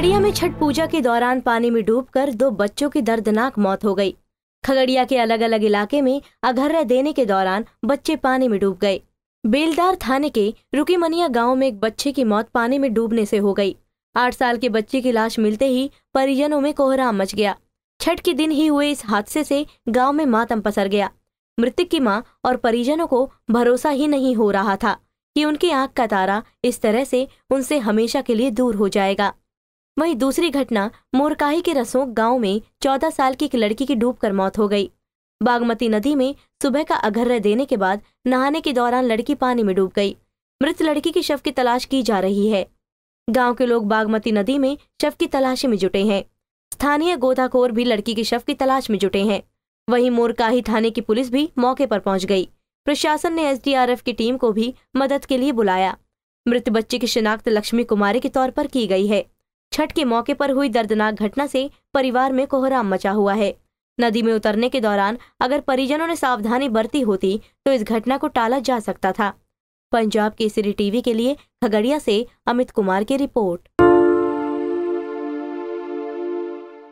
खगड़िया में छठ पूजा के दौरान पानी में डूबकर दो बच्चों की दर्दनाक मौत हो गई खगड़िया के अलग अलग इलाके में अघर्रा देने के दौरान बच्चे पानी में डूब गए बेलदार थाने के रुकीमनिया गांव में एक बच्चे की मौत पानी में डूबने से हो गई आठ साल के बच्चे की लाश मिलते ही परिजनों में कोहराम मच गया छठ के दिन ही हुए इस हादसे से गांव में मातम पसर गया मृतक की मां और परिजनों को भरोसा ही नहीं हो रहा था कि उनकी आंख का तारा इस तरह से उनसे हमेशा के लिए दूर हो जाएगा वहीं दूसरी घटना मोरकाही के रसोक गांव में चौदह साल की एक लड़की की डूबकर मौत हो गई बागमती नदी में सुबह का अघर्य देने के बाद नहाने के दौरान लड़की पानी में डूब गई मृत लड़की के शव की तलाश की जा रही है गांव के लोग बागमती नदी में शव की तलाशी में जुटे हैं स्थानीय गोदाखोर भी लड़की के शव की तलाश में जुटे हैं वहीं मोरकाही थाने की पुलिस भी मौके पर पहुंच गई प्रशासन ने एसडीआरएफ की टीम को भी मदद के लिए बुलाया मृत बच्चे की शिनाख्त लक्ष्मी कुमारी के तौर पर की गई है छठ के मौके पर हुई दर्दनाक घटना से परिवार में कोहराम मचा हुआ है नदी में उतरने के दौरान अगर परिजनों ने सावधानी बरती होती तो इस घटना को टाला जा सकता था पंजाब केसरी टीवी के लिए खगड़िया से अमित कुमार की रिपोर्ट